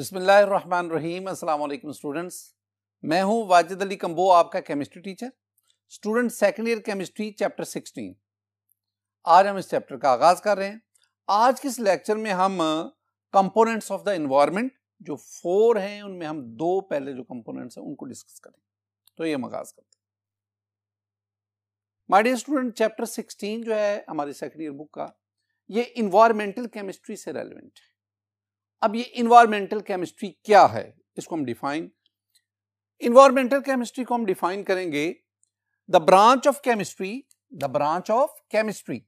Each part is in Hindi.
बिसमीम अल्लाम स्टूडेंट्स मैं हूं वाजिद अली कम्बो आपका chemistry teacher student second year chemistry chapter 16 आज हम इस चैप्टर का आगाज़ कर रहे हैं आज के इस लेक्चर में हम कंपोनेंट्स ऑफ द इन्वायरमेंट जो फोर हैं उनमें हम दो पहले जो कंपोनेंट्स हैं उनको डिस्कस करें तो ये हम आगाज़ करते हैं my dear student chapter sixteen जो है हमारी सेकेंड ईयर बुक का ये इन्वायरमेंटल केमिस्ट्री से रेलिवेंट है अब ये इन्वायरमेंटल केमिस्ट्री क्या है इसको हम डिफाइन इन्वायरमेंटल केमिस्ट्री को हम डिफाइन करेंगे the branch of chemistry the branch of chemistry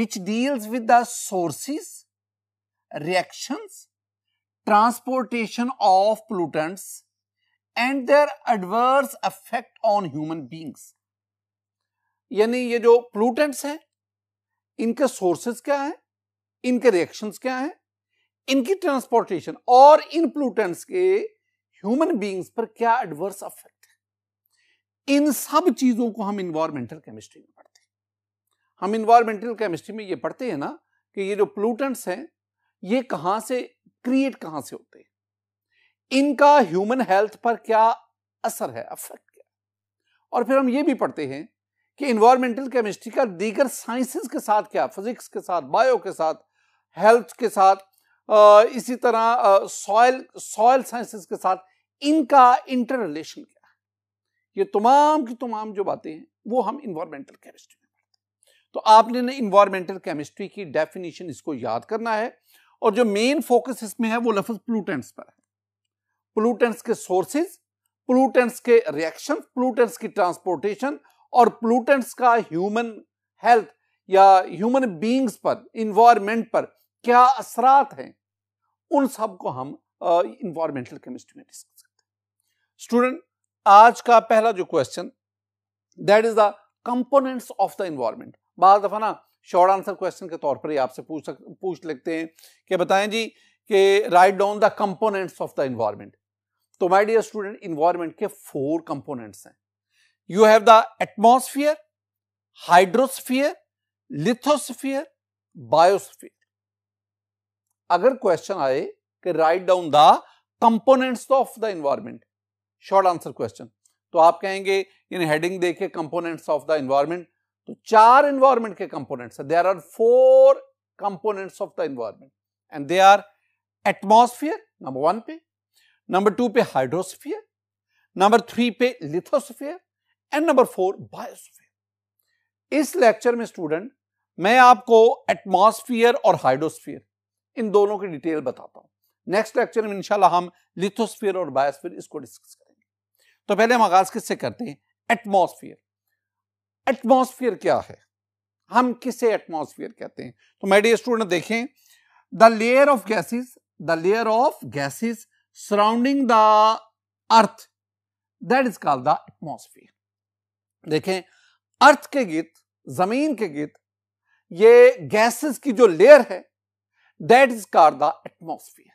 which deals with the sources reactions transportation of pollutants and their adverse affect on human beings यानी ये जो प्लूटेंट्स हैं इनके सोर्सेस क्या है इनके रिएक्शंस क्या है इनकी ट्रांसपोर्टेशन और इन प्लूटेंट्स के ह्यूमन बींग्स पर क्या एडवर्स अफेक्ट है इन सब चीजों को हम इन्वायरमेंटल केमिस्ट्री में पढ़ते हैं हम इन्वायरमेंटल केमिस्ट्री में ये पढ़ते हैं ना कि ये जो प्लूटेंट्स हैं ये कहां से क्रिएट कहां से होते हैं इनका ह्यूमन हेल्थ पर क्या असर है अफेक्ट क्या और फिर हम ये भी पढ़ते हैं कि इन्वायरमेंटल केमिस्ट्री का दीगर साइंसेस के साथ क्या फिजिक्स के साथ बायो के साथ हेल्थ के साथ इसी तरह सॉयल सॉयल साइंसेस के साथ इनका इंटर रिलेशन क्या है ये तमाम की तमाम जो बातें हैं वो हम इन्वायरमेंटल केमिस्ट्री में पढ़ते तो आपने ना इन्वायरमेंटल केमिस्ट्री की डेफिनेशन इसको याद करना है और जो मेन फोकस इसमें है वो लफ्ज प्लूटेंट्स पर है प्लूटेंट्स के सोर्सेज प्लूटेंट्स के रिएक्शन प्लूटेंट्स की ट्रांसपोर्टेशन और प्लूटेंट्स का ह्यूमन हेल्थ या ह्यूमन बींग्स पर इन्वायरमेंट पर क्या असरात हैं उन सब को हम इन्वायरमेंटल केमिस्ट्री में डिस्कस करते हैं स्टूडेंट आज का पहला जो question that is the components of the environment बाद दफा ना शॉर्ट आंसर क्वेश्चन के तौर पर ही आपसे पूछ सक पूछ लेते हैं कि बताएं जी कि write down the components of the environment तो माय डियर स्टूडेंट इन्वायरमेंट के फोर कंपोनेंट्स हैं you have the atmosphere hydrosphere lithosphere biosphere अगर क्वेश्चन आए कि write down the components of the environment short answer question तो आप कहेंगे इन हेडिंग देखे कंपोनेंट्स ऑफ द इन्वायरमेंट तो चार इन्वायरमेंट के कंपोनेंट्स है there are four components of the environment and they are atmosphere number one पे नंबर टू पे हाइड्रोस्फियर नंबर थ्री पे lithosphere and number four biosphere इस लेक्चर में स्टूडेंट मैं आपको एटमॉस्फियर और हाइड्रोस्फीयर इन दोनों की डिटेल बताता हूँ नेक्स्ट लेक्चर में इंशाल्लाह हम लिथोस्फीयर और बायोस्फीयर इसको डिस्कस करेंगे तो पहले हम आगाज किससे करते हैं एटमॉस्फेयर एटमॉस्फेयर क्या है हम किसे एटमॉस्फेयर कहते हैं तो माय डियर स्टूडेंट देखें the layer of gases the layer of gases surrounding the earth that is called the atmosphere देखें अर्थ के गीत जमीन के गीत ये गैसेस की जो लेयर है that is called the atmosphere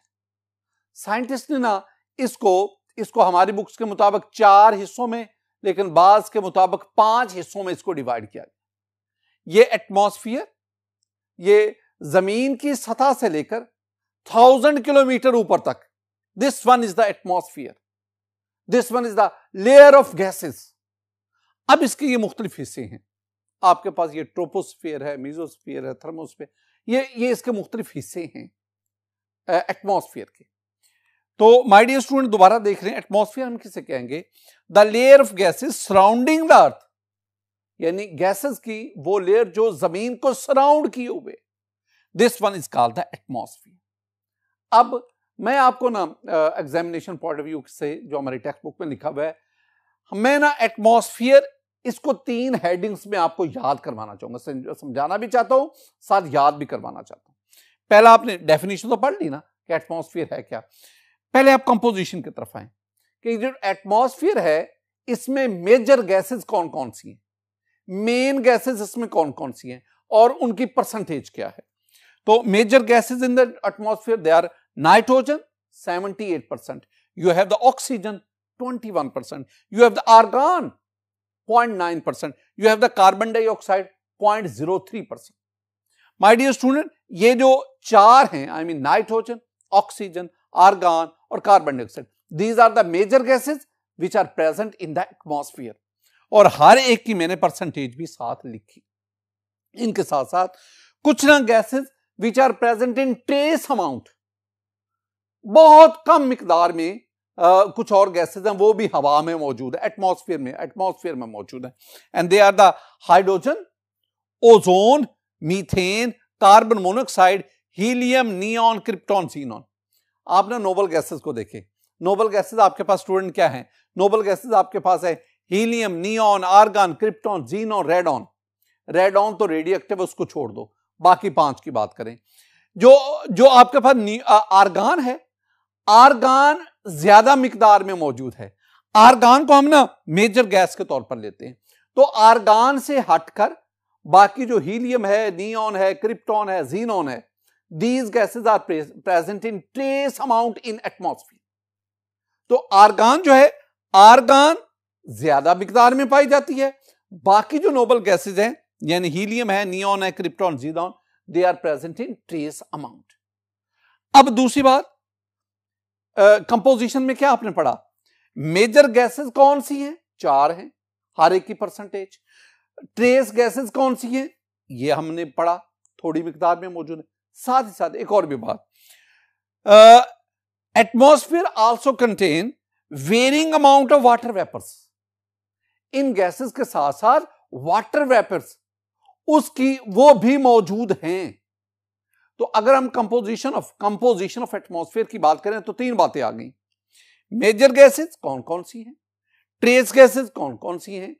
scientist ने ना इसको इसको हमारी बुक्स के मुताबिक चार हिस्सों में लेकिन बाज के मुताबिक पांच हिस्सों में इसको डिवाइड किया गया ये एटमोसफियर ये जमीन की सतह से लेकर थाउजेंड किलोमीटर ऊपर तक this one is the atmosphere this one is the layer of gases अब इसके ये मुख्तलिफ हिस्से हैं आपके पास ये ट्रोपोस्फियर है मीजोस्फियर है थर्मोस्फियर ये ये इसके मुख्तलिफ हिस्से हैं एटमोसफियर के तो माई डियर स्टूडेंट दोबारा देख रहे हैं एटमोसफियर हम किसे कहेंगे the layer of gases surrounding the earth यानी गैसेस की वो लेयर जो जमीन को सराउंड किए हुए this one is called the atmosphere अब मैं आपको ना एग्जामिनेशन पॉइंट ऑफ व्यू से जो हमारे टेक्स्ट बुक में लिखा हुआ है मैं ना एटमोसफियर इसको तीन हेडिंग्स में आपको याद करवाना चाहूंगा समझाना भी चाहता हूं साथ याद भी करवाना चाहता हूं पहला आपने डेफिनेशन तो पढ़ ली ना कि एटमोसफियर है क्या पहले आप कंपोजिशन की तरफ आए कि जो एटमोसफियर है इसमें मेजर गैसेस कौन कौन सी हैं मेन गैसेज इसमें कौन कौन सी हैं और उनकी परसेंटेज क्या है तो major gases in the atmosphere they are nitrogen 78 percent you have the oxygen 21 percent you have the argon 0.9 percent you have the carbon dioxide 0.03 percent my dear student ये जो चार हैं I mean nitrogen oxygen argon और carbon dioxide these are the major gases which are present in the atmosphere और हर एक की मैंने परसेंटेज भी साथ लिखी इनके साथ साथ कुछ ना gases which are present in trace amount बहुत कम मिकदार में कुछ और गैसेज हैं वो भी हवा में मौजूद है एटमोसफियर में एटमोसफियर में मौजूद है and they are the hydrogen ozone methane carbon monoxide helium neon krypton xenon आपने नोबल गैसेस को देखे नोबल गैसेस आपके पास स्टूडेंट क्या है नोबल गैसेस आपके पास है helium neon argon krypton xenon radon radon तो रेडियोएक्टिव उसको छोड़ दो बाकी पांच की बात करें जो जो आपके पास आर्गान है आर्गान ज्यादा मकदार में मौजूद है आर्गान को हम ना मेजर गैस के तौर पर लेते हैं तो आर्गान से हटकर बाकी जो हीलियम है नियॉन है क्रिप्टॉन है जीनॉन है these gases are present in trace amount in atmosphere तो आर्गान जो है आर्गान ज्यादा मकदार में पाई जाती है बाकी जो नोबल गैसेज हैं यानी हीलियम है नियॉन है krypton xenon they are present in trace amount अब दूसरी बात कंपोजिशन में क्या आपने पढ़ा मेजर गैसेस कौन सी हैं चार हैं हर एक की परसेंटेज ट्रेस गैसेस कौन सी हैं ये हमने पढ़ा थोड़ी मकदार में मौजूद है साथ ही साथ एक और भी बात atmosphere also contain varying amount of water vapours इन गैसेस के साथ साथ वाटर वेपर्स उसकी वो भी मौजूद हैं तो अगर हम composition of composition of atmosphere की बात करें तो तीन बातें आ गई मेजर गैसेस कौन कौन सी हैं ट्रेस गैसेस कौन कौन सी हैं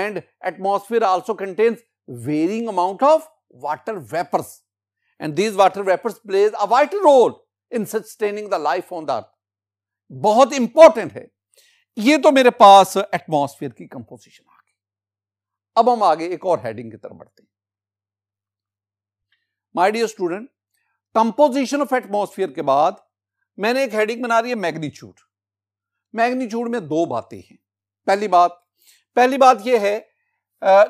and atmosphere also contains varying amount of water vapours and these water vapors plays a vital role in sustaining the life on the earth बहुत इंपॉर्टेंट है ये तो मेरे पास एटमॉस्फेयर की कंपोजिशन आ गई अब हम आगे एक और हेडिंग की तरफ बढ़ते हैं my dear student composition of atmosphere के बाद मैंने एक हेडिंग बना रही है मैग्नीच्यूड मैग्नीच्यूड में दो बातें हैं पहली बात पहली बात यह है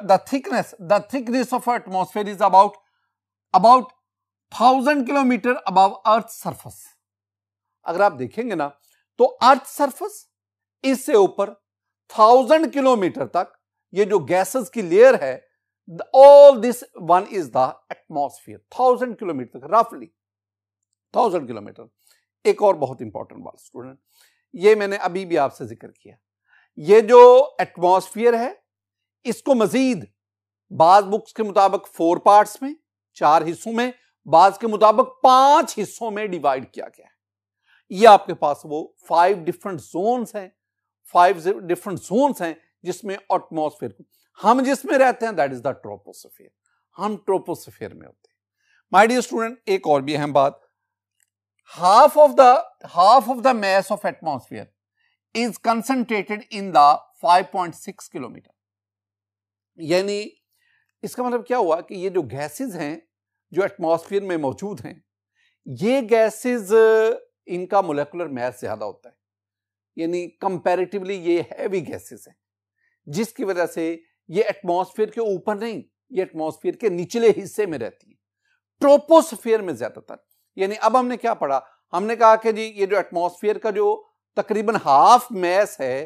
the thickness the thickness of atmosphere is about about thousand kilometre above earth surface अगर आप देखेंगे ना तो अर्थ सर्फस इससे ऊपर थाउजेंड किलोमीटर तक ये जो गैसेस की लेयर है all this one is the atmosphere thousand kilometre तक रफली थाउजेंड किलोमीटर एक और बहुत इंपॉर्टेंट बात स्टूडेंट ये मैंने अभी भी आपसे जिक्र किया ये जो एटमॉस्फियर है इसको मजीद बाज बुक्स के मुताबिक फोर पार्ट्स में चार हिस्सों में बाज के मुताबिक पांच हिस्सों में डिवाइड किया गया है ये आपके पास वो फाइव डिफरेंट जोन्स हैं फाइव डिफरेंट जोन्स हैं जिसमें एटमॉस्फेयर को हम जिसमें रहते हैं दैट इज द ट्रोपोसफियर हम ट्रोपोसफियर में होते हैं माय डियर स्टूडेंट एक और भी अहम बात half of the half of the mass of atmosphere is concentrated in the 5.6 kilometre यानी इसका मतलब क्या हुआ कि ये जो गैसेस हैं जो एटमॉस्फेयर में मौजूद हैं ये गैसेस इनका मोलिकुलर मैस ज़्यादा होता है यानी कंपैरेटिवली ये हैवी गैसेस हैं जिसकी वजह से ये एटमॉस्फेयर के ऊपर नहीं ये एटमॉस्फेयर के निचले हिस्से में रहती है ट्रोपोस्फेयर में ज़्यादातर यानी अब हमने क्या पढ़ा हमने कहा कि जी ये जो एटमोसफियर का जो तकरीबन हाफ मैस है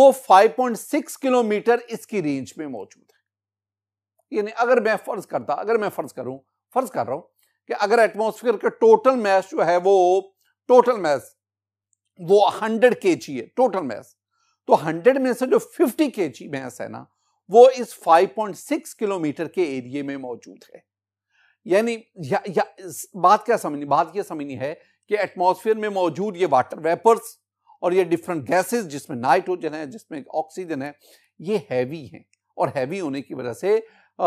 वो 5.6 किलोमीटर इसकी रेंज में मौजूद है यानी अगर मैं फर्ज करता अगर मैं फर्ज करूं फर्ज कर रहा हूं कि अगर एटमोसफियर का टोटल मैस जो है वो टोटल मैस वो 100 के है टोटल मैस तो 100 में से जो 50 के मैस है ना वो इस 5.6 किलोमीटर के एरिए में मौजूद है यानी या, या, बात क्या समझनी बात यह समझनी है कि एटमॉस्फेयर में मौजूद ये वाटर वेपर्स और ये डिफरेंट गैसेस जिसमें नाइट्रोजन है जिसमें ऑक्सीजन है ये हैवी हैं और हैवी होने की वजह से आ,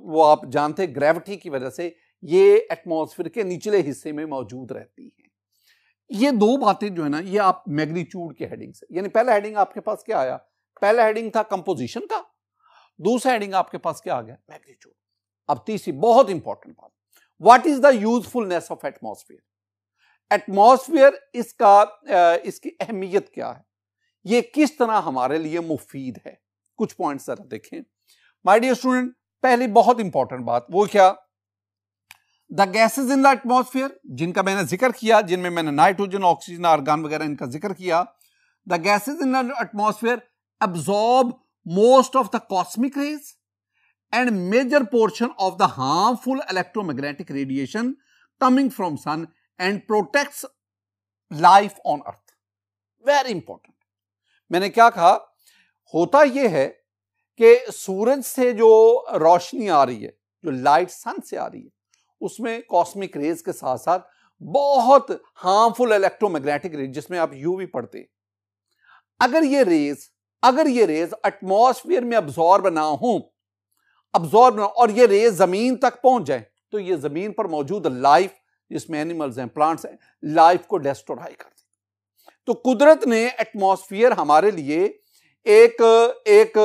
वो आप जानते हैं ग्रेविटी की वजह से ये एटमॉस्फेयर के निचले हिस्से में मौजूद रहती हैं ये दो बातें जो है ना ये आप मैग्नीट्यूड के हेडिंग से यानी पहला हेडिंग आपके पास क्या आया पहला हेडिंग था कंपोजिशन का दूसरा हेडिंग आपके पास क्या आ गया मैग्नीट्यूड अब तीसरी बहुत इंपॉर्टेंट बात what is the usefulness of atmosphere atmosphere इसका इसकी अहमियत क्या है ये किस तरह हमारे लिए मुफीद है कुछ पॉइंट जरा देखें माय डियर स्टूडेंट पहली बहुत इंपॉर्टेंट बात वो क्या the gases in the atmosphere जिनका मैंने जिक्र किया जिनमें मैंने नाइट्रोजन ऑक्सीजन आर्गान वगैरह इनका जिक्र किया the gases in the atmosphere absorb most of the cosmic rays and major portion of the harmful electromagnetic radiation coming from sun and protects life on earth very important मैंने क्या कहा होता यह है कि सूरज से जो रोशनी आ रही है जो लाइट सन से आ रही है उसमें कॉस्मिक रेज के साथ साथ बहुत हार्मफुल इलेक्ट्रोमैग्नेटिक रेज जिसमें आप यू भी पढ़ते अगर ये रेज अगर ये रेज एटमॉस्फेयर में अब्सॉर्ब ना हो अब्जॉर्ब ना और ये रेज ज़मीन तक पहुंच जाए तो ये ज़मीन पर मौजूद लाइफ जिसमें एनिमल्स हैं प्लांट्स हैं लाइफ को डेस्ट्रोडाई कर दी तो कुदरत ने एटमोसफियर हमारे लिए एक एक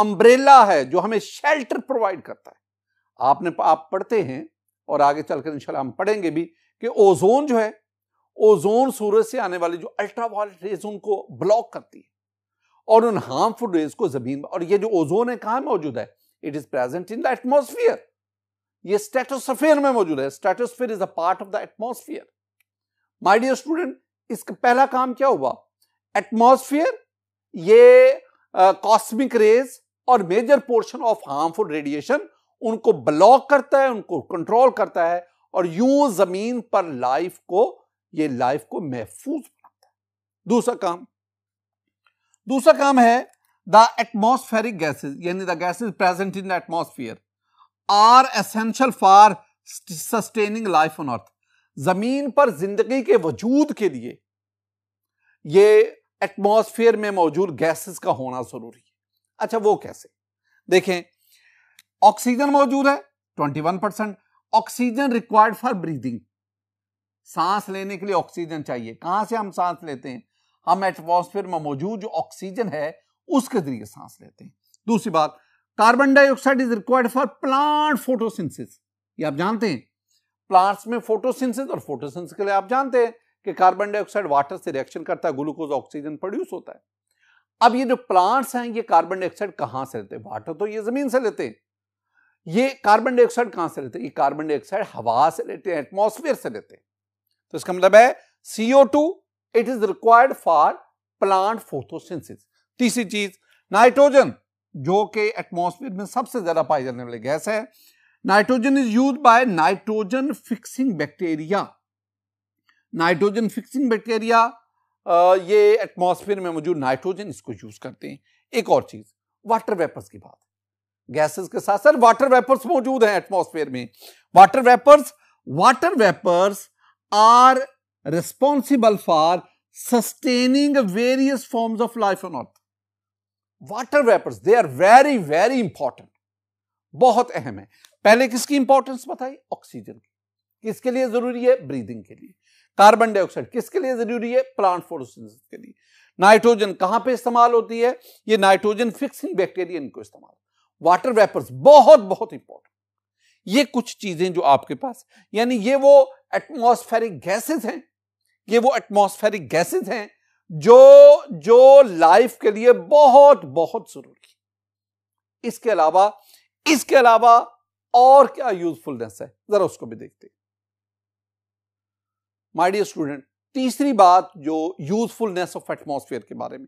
अम्ब्रेला है जो हमें शेल्टर प्रोवाइड करता है आपने आप पढ़ते हैं और आगे चलकर इंशाल्लाह हम पढ़ेंगे भी कि ओजोन जो है ओजोन सूरज से आने वाली जो अल्ट्रा वायलेट रेज उनको ब्लॉक करती है और उन हार्मफुल रेज को जमीन और ये जो ओजोन है कहाँ मौजूद है it is present in the atmosphere ये स्टेटोसफेयर में मौजूद है stratosphere is a part of the atmosphere my dear student इसका पहला काम क्या हुआ एटमोस्फियर ये कॉस्मिक uh, रेज और major portion of harmful radiation उनको ब्लॉक करता है उनको कंट्रोल करता है और यूं जमीन पर लाइफ को ये लाइफ को महफूज बनाता है दूसरा काम दूसरा काम है द एटमोस्फेरिक गैसेज यानी the gases present in the atmosphere are essential for sustaining life on earth जमीन पर जिंदगी के वजूद के लिए ये एटमोसफियर में मौजूद गैसेस का होना जरूरी है अच्छा वो कैसे देखें ऑक्सीजन मौजूद है 21 percent oxygen required for breathing सांस लेने के लिए ऑक्सीजन चाहिए कहां से हम सांस लेते हैं हम एटमोसफियर में मौजूद जो ऑक्सीजन है उसके जरिए सांस लेते हैं दूसरी बात carbon dioxide is required for plant photosynthesis ये आप जानते हैं प्लांट्स में फोटोसिंथेसिस और फोटोसिंथेसिस के लिए आप जानते हैं कि कार्बन डाइऑक्साइड वाटर से रिएक्शन करता है ग्लूकोज ऑक्सीजन प्रोड्यूस होता है अब ये जो प्लांट्स हैं ये कार्बन डाइऑक्साइड कहां से लेते हैं वाटर तो ये जमीन से लेते हैं ये कार्बन डाइऑक्साइड कहां से लेते हैं ये कार्बन डाइऑक्साइड हवा से लेते हैं एटमोसफेयर से लेते हैं तो इसका मतलब है CO two it is required for plant photosynthesis तीसरी चीज नाइट्रोजन जो कि एटमॉस्फेयर में सबसे ज्यादा पाई जाने वाली गैस है nitrogen is use by nitrogen fixing bacteria nitrogen fixing bacteria ये एटमॉस्फेयर में मौजूद नाइट्रोजन इसको यूज करते हैं एक और चीज वाटर वेपर्स की बात गैसेस के साथ सर वाटर वेपर्स मौजूद हैं एटमॉस्फेयर में water vapours water vapours are responsible for sustaining various forms of life on earth water vapours they are very very important बहुत अहम है पहले किसकी इंपॉर्टेंस बताई ऑक्सीजन की किसके लिए जरूरी है ब्रीदिंग के लिए कार्बन डाइऑक्साइड किसके लिए जरूरी है प्लांट फोटोसिंथेसिस के लिए नाइट्रोजन कहां पे इस्तेमाल होती है ये नाइट्रोजन फिक्सिंग बैक्टीरिया इनको इस्तेमाल वाटर वेपर्स बहुत बहुत इंपॉर्टेंट ये कुछ चीजें जो आपके पास यानी ये वो एटमोस्फेरिक गैसेज हैं ये वो एटमोस्फेरिक गैसेज हैं जो जो लाइफ के लिए बहुत बहुत जरूरी इसके अलावा इसके अलावा और क्या यूजफुलनेस है जरा उसको भी देखते माई माय डियर स्टूडेंट तीसरी बात जो यूजफुलनेस ऑफ एटमॉस्फेयर के बारे में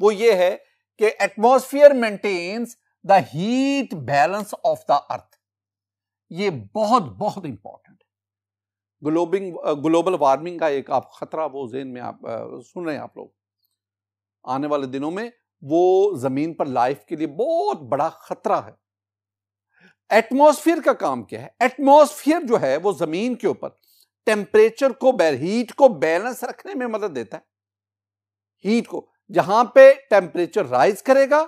वो ये है कि atmosphere maintains the heat balance of the earth ये बहुत बहुत इंपॉर्टेंट ग्लोबिंग ग्लोबल वार्मिंग का एक आप ख़तरा वो जेन में आप सुन रहे हैं आप लोग आने वाले दिनों में वो ज़मीन पर लाइफ के लिए बहुत बड़ा ख़तरा है एटमॉस्फेयर का काम क्या है एटमॉस्फेयर जो है वो ज़मीन के ऊपर टेम्परेचर को हीट को बैलेंस रखने में मदद देता है हीट को जहां पे टेम्परेचर राइज करेगा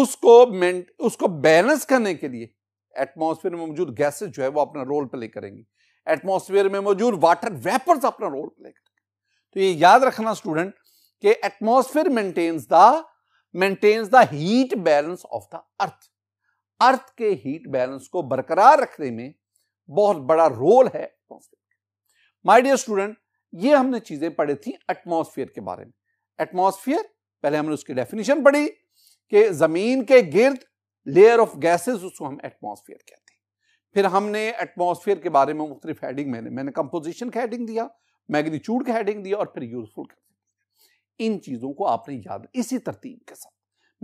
उसको उसको बैलेंस करने के लिए एटमॉस्फेयर में मौजूद गैसेज जो है वो अपना रोल प्ले करेंगी एटमोसफेयर में मौजूद वाटर वेपर्स अपना रोल प्ले कर तो ये याद रखना स्टूडेंट कि atmosphere maintains the maintains the heat balance of the earth earth के हीट बैलेंस को बरकरार रखने में बहुत बड़ा रोल है एटमॉस्फेयर माय डियर स्टूडेंट ये हमने चीजें पढ़ी थी एटमॉस्फेयर के बारे में एटमॉस्फेयर पहले हमने उसकी डेफिनेशन पढ़ी कि जमीन के गिर्द लेयर ऑफ गैसेस उसको हम एटमॉस्फेयर कहते हैं फिर हमने एटमोसफियर के बारे में मुख्तलिफ हेडिंग मैंने मैंने कंपोजिशन का हेडिंग दिया मैग्नीट्यूड का हेडिंग दिया और फिर यूजफुल का इन चीज़ों को आपने याद इसी तरतीब के साथ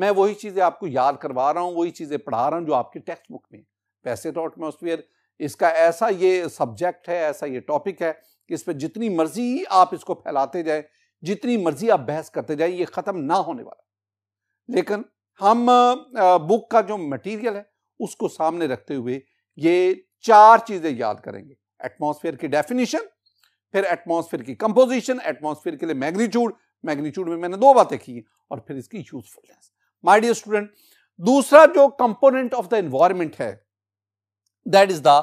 मैं वही चीज़ें आपको याद करवा रहा हूँ वही चीज़ें पढ़ा रहा हूँ जो आपकी टेक्स्ट बुक में वैसे तो एटमोसफियर इसका ऐसा ये सब्जेक्ट है ऐसा ये टॉपिक है कि इस पर जितनी मर्जी आप इसको फैलाते जाएं जितनी मर्जी आप बहस करते जाएं ये ख़त्म ना होने वाला लेकिन हम बुक का जो मटेरियल है उसको सामने रखते हुए ये चार चीजें याद करेंगे एटमॉस्फेयर की डेफिनेशन फिर एटमॉस्फेयर की कंपोजिशन एटमॉस्फेयर के लिए मैग्नीट्यूड मैग्नीट्यूड में मैंने दो बातें की और फिर इसकी यूजफुलनेस माय डियर स्टूडेंट दूसरा जो कंपोनेंट ऑफ द एनवायरमेंट है दैट इज द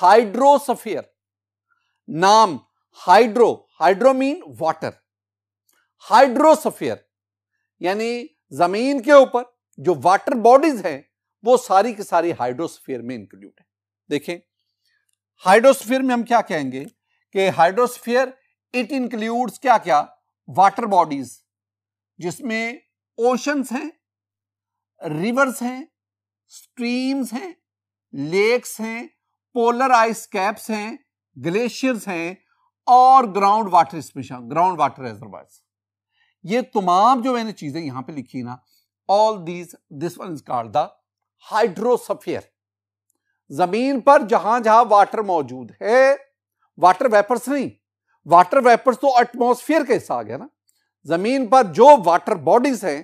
हाइड्रोसफियर नाम hydro hydro mean water hydrosphere यानी जमीन के ऊपर जो वाटर बॉडीज हैं वो सारी की सारी हाइड्रोस्फीयर में इंक्लूड है देखें हाइड्रोस्फीयर में हम क्या कहेंगे कि हाइड्रोस्फीयर इट इंक्लूड्स क्या क्या वाटर बॉडीज जिसमें ओशंस हैं रिवर्स हैं स्ट्रीम्स हैं लेक्स हैं पोलर आइस कैप्स हैं ग्लेशियर्स हैं और ग्राउंड वाटर इसमें ग्राउंड वाटर रिजर्वायर्स ये तमाम जो मैंने चीजें यहां पे लिखी ना all these this one is called the hydrosphere जमीन पर जहां जहां वाटर मौजूद है वाटर वेपर्स नहीं वाटर वेपर्स तो एटमोसफियर के हिस्सा आ गया ना जमीन पर जो वाटर बॉडीज हैं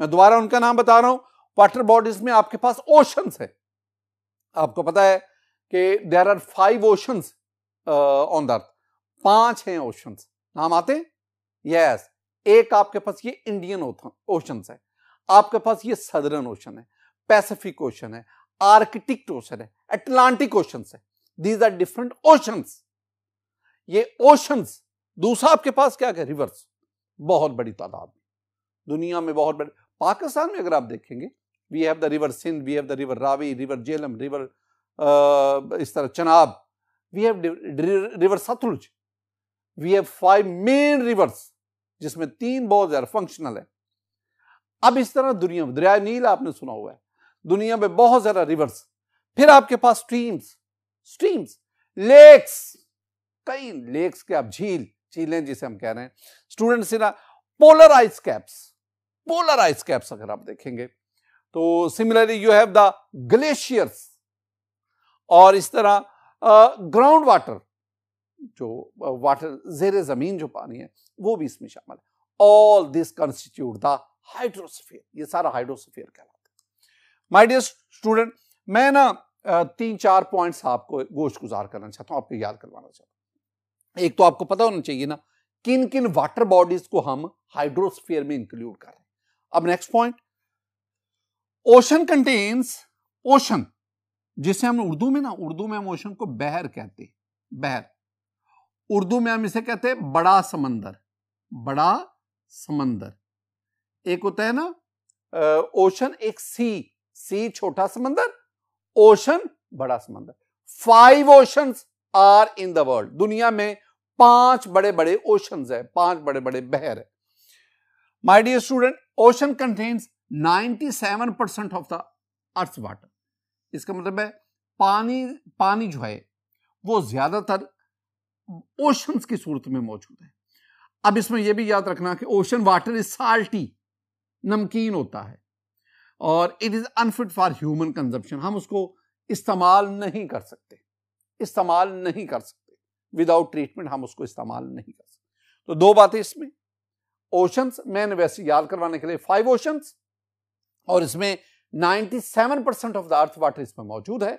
मैं दोबारा उनका नाम बता रहा हूं वाटर बॉडीज में आपके पास ओशंस है आपको पता है कि there are five oceans on the earth पांच हैं ओशंस नाम आते हैं यस yes, एक आपके पास ये इंडियन ओशन है आपके पास ये सदरन ओशन है पैसिफिक ओशन है आर्कटिक ओशन है अटलांटिक ओशन है दीज आर डिफरेंट ओशंस ये ओशंस दूसरा आपके पास क्या क्या रिवर्स बहुत बड़ी तादाद दुनिया में बहुत बड़ी पाकिस्तान में अगर आप देखेंगे we have the river Sindh we have the river Ravi river Jhelum river इस तरह Chenab we have river Sutlej we have five main rivers जिसमें तीन बहुत ज्यादा फंक्शनल है अब इस तरह दुनिया में दरिया नील आपने सुना हुआ है दुनिया में बहुत ज्यादा रिवर्स फिर आपके पास स्ट्रीम्स स्ट्रीम्स लेक्स कई लेक्स के आप झील झीलें जिसे हम कह रहे हैं स्टूडेंट ना polar ice caps polar ice caps अगर आप देखेंगे तो similarly you have the glaciers और इस तरह ग्राउंड वाटर जो वाटर जेर जमीन जो पानी है वो भी इसमें शामिल है all this constitute the hydrosphere ये सारा हाइड्रोस्फीयर कहलाता है माय डियर स्टूडेंट मैं ना तीन चार पॉइंट्स आपको गोश्त गुजार करना चाहता हूँ आपको याद करवाना चाहता हूँ एक तो आपको पता होना चाहिए ना किन किन वाटर बॉडीज को हम हाइड्रोस्फीयर में इंक्लूड कर रहे हैं अब next point ocean contains ocean जिसे हम उर्दू में ना उर्दू में हम ओशन को बहर कहते हैं बहर उर्दू में हम इसे कहते हैं बड़ा समंदर बड़ा समंदर एक होता है ना ओशन एक सी सी छोटा समंदर ओशन बड़ा समंदर five ocean are in the world दुनिया में पांच बड़े बड़े ओशन है पांच बड़े बड़े बहर है my dear student ocean contains 97 percent of the earth water इसका मतलब है पानी पानी जो है वो ज्यादातर ओशंस की सूरत में मौजूद है अब इसमें यह भी याद रखना कि ओशन वाटर इज साल्टी नमकीन होता है और it is unfit for human consumption हम उसको इस्तेमाल नहीं कर सकते इस्तेमाल नहीं कर सकते विदाउट ट्रीटमेंट हम उसको इस्तेमाल नहीं कर सकते तो दो बातें इसमें ओशंस मैंने वैसे याद करवाने के लिए फाइव ओशंस और इसमें 97 percent of the earth water इसमें मौजूद है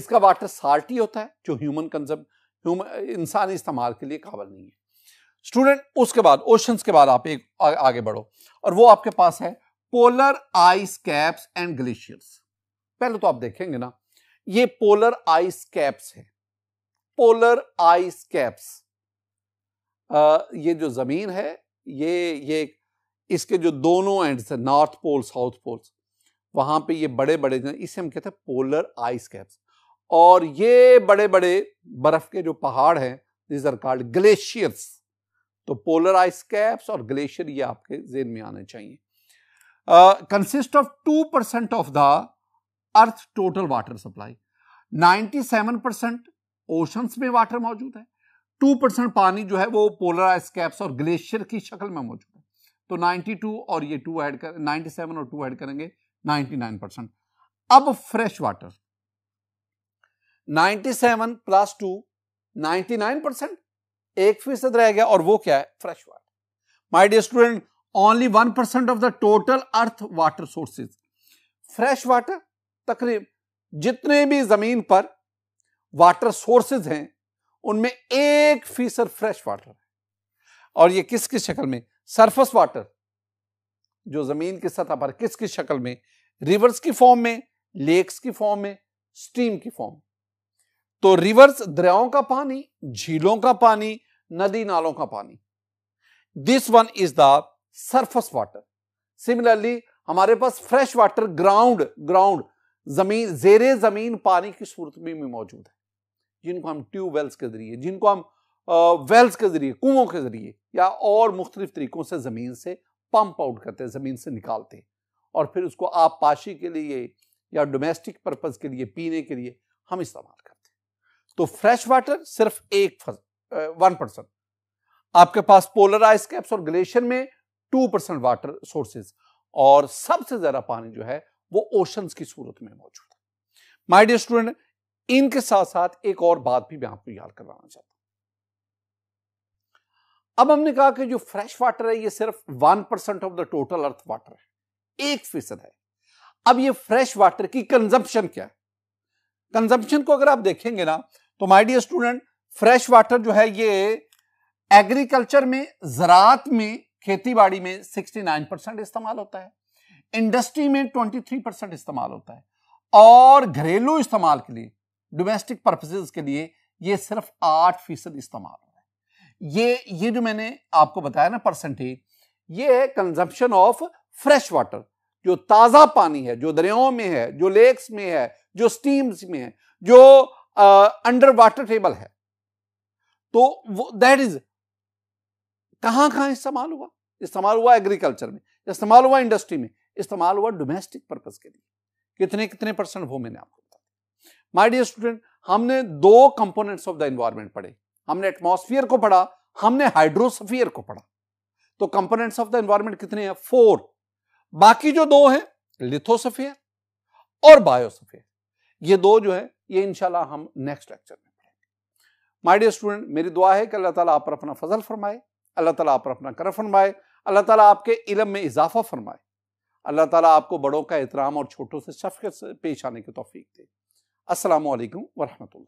इसका वाटर साल्टी होता है जो ह्यूमन कंजर्व इंसानी इस्तेमाल के लिए काबल नहीं है स्टूडेंट उसके बाद ओशंस के बाद आप एक आ, आगे बढ़ो और वो आपके पास है polar ice caps and glaciers पहले तो आप देखेंगे ना ये पोलर आइस कैप्स है पोलर आइस कैप्स ये जो जमीन है ये ये इसके जो दोनों एंड से नॉर्थ पोल साउथ पोल्स वहां पे ये बड़े बड़े इसे हम कहते हैं पोलर आइस कैप्स और ये बड़े बड़े बर्फ के जो पहाड़ हैं दिज आर कॉल्ड ग्लेशियर्स तो पोलर आइस कैप्स और ग्लेशियर ये आपके जेन में आने चाहिए consist of two percent of the earth total water supply seven percent oceans में वाटर मौजूद है टू परसेंट पानी जो है वो पोलर आइस और ग्लेशियर की शक्ल में मौजूद है तो नाइनटी टू और ये टू एड कर नाइनटी सेवन और टू एड करेंगे नाइन परसेंट अब fresh water 97 seven plus two ninety percent एक फीसद रह गया और वो क्या है fresh water my dear student one percent of the total earth water sources fresh water तकरीब जितने भी जमीन पर वाटर सोर्सेज हैं उनमें एक फीसद फ्रेश वाटर है और ये किस किस शक्ल में सरफेस वाटर जो जमीन की सतह पर किस किस शक्ल में रिवर्स की फॉर्म में लेक्स की फॉर्म में स्ट्रीम की फॉर्म तो रिवर्स दरियाओं का पानी झीलों का पानी नदी नालों का पानी this one is the surface water similarly हमारे पास फ्रेश वाटर ग्राउंड ग्राउंड जमीन जेरे जमीन पानी की सूरत में भी मौजूद है जिनको हम ट्यूबवेल्स के जरिए जिनको हम वेल्स के जरिए कुओं के जरिए या और मुख्तलिफ तरीकों से ज़मीन से पंप आउट करते हैं ज़मीन से निकालते हैं और फिर उसको आप पाशी के लिए या डोमेस्टिक पर्पज़ के लिए पीने के लिए हम इस्तेमाल करते हैं तो फ्रेश वाटर सिर्फ एक वन परसेंट आपके पास पोलर आइस कैप्स और ग्लेशियर में टू परसेंट वाटर सोर्सेज और सबसे ज्यादा पानी जो है वो ओशंस की सूरत में मौजूद है माई डियर स्टूडेंट इनके साथ साथ एक और बात भी मैं आपको याद करवाना चाहता हूं अब हमने कहा कि जो फ्रेश वाटर है ये सिर्फ one percent of the total earth water है एक फीसद है अब ये फ्रेश वाटर की कंजम्पशन क्या है कंजम्पशन को अगर आप देखेंगे ना तो my dear student fresh water जो है ये एग्रीकल्चर में ज़रात में खेतीबाड़ी में 69 परसेंट इस्तेमाल होता है इंडस्ट्री में 23 परसेंट इस्तेमाल होता है और घरेलू इस्तेमाल के लिए डोमेस्टिक पर्पसेस के लिए ये सिर्फ आठ फीसद इस्तेमाल हो रहा है ये ये जो मैंने आपको बताया ना परसेंटेज ये है कंजप्शन ऑफ फ्रेश वाटर जो ताज़ा पानी है जो दरियाओं में है जो लेक्स में है जो स्टीम्स में है जो अंडर वाटर टेबल है तो दैट इज कहाँ कहाँ इस्तेमाल हुआ इस्तेमाल हुआ एग्रीकल्चर में इस्तेमाल हुआ इंडस्ट्री में इस्तेमाल हुआ डोमेस्टिक पर्पज के लिए कितने कितने परसेंट वो मैंने आपको बताया माई डियर स्टूडेंट हमने दो कंपोनेंट्स ऑफ द इन्वायरमेंट पढ़े हमने एटमोसफियर को पढ़ा हमने हाइड्रोसफियर को पढ़ा तो कंपोनेंट्स ऑफ द इन्वायरमेंट कितने हैं फोर बाकी जो दो हैं लिथोसफियर और बायोसफियर ये दो जो है ये इंशाल्लाह हम नेक्स्ट लेक्चर में पढ़ेंगे माय डियर स्टूडेंट मेरी दुआ है कि अल्लाह ताला आप पर अपना फजल फरमाए अल्लाह ताला आप पर अपना करम फरमाए अल्लाह ताला आपके इलम में इजाफा फरमाए अल्लाह ताला आपको बड़ों का एहतराम और छोटों से शफकत से पेश आने की तोफ़ी दे असल वरहमल